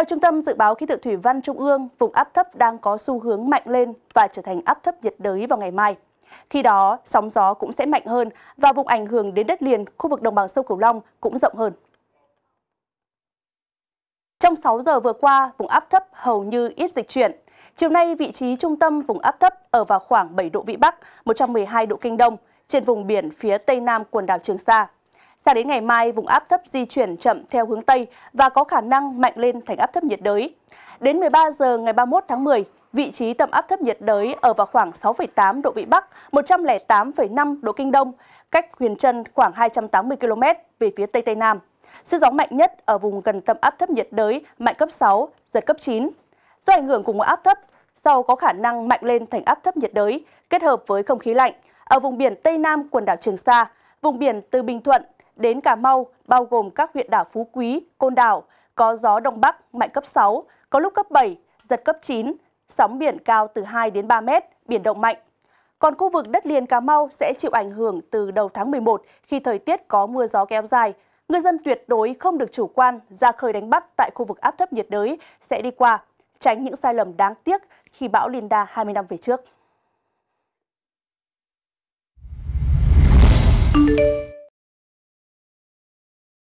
Theo Trung tâm Dự báo Khí tượng Thủy văn Trung ương, vùng áp thấp đang có xu hướng mạnh lên và trở thành áp thấp nhiệt đới vào ngày mai. Khi đó, sóng gió cũng sẽ mạnh hơn và vùng ảnh hưởng đến đất liền, khu vực đồng bằng sông Cửu Long cũng rộng hơn. Trong 6 giờ vừa qua, vùng áp thấp hầu như ít dịch chuyển. Chiều nay, vị trí trung tâm vùng áp thấp ở vào khoảng 7 độ Vĩ Bắc, 112 độ Kinh Đông, trên vùng biển phía tây nam quần đảo Trường Sa. Sang đến ngày mai, vùng áp thấp di chuyển chậm theo hướng Tây và có khả năng mạnh lên thành áp thấp nhiệt đới. Đến 13 giờ ngày 31 tháng 10, vị trí tâm áp thấp nhiệt đới ở vào khoảng 6,8 độ Vĩ Bắc, 108,5 độ Kinh Đông, cách huyền trân khoảng 280 km về phía Tây Tây Nam. Sức gió mạnh nhất ở vùng gần tâm áp thấp nhiệt đới mạnh cấp 6, giật cấp 9. Do ảnh hưởng của một áp thấp, sau có khả năng mạnh lên thành áp thấp nhiệt đới kết hợp với không khí lạnh ở vùng biển Tây Nam quần đảo Trường Sa, vùng biển từ Bình Thuận đến Cà Mau, bao gồm các huyện đảo Phú Quý, Côn Đảo, có gió Đông Bắc mạnh cấp 6, có lúc cấp 7, giật cấp 9, sóng biển cao từ 2 đến 3 mét, biển động mạnh. Còn khu vực đất liền Cà Mau sẽ chịu ảnh hưởng từ đầu tháng 11 khi thời tiết có mưa gió kéo dài. Ngư dân tuyệt đối không được chủ quan ra khơi đánh bắt tại khu vực áp thấp nhiệt đới sẽ đi qua, tránh những sai lầm đáng tiếc khi bão Linda 20 năm về trước.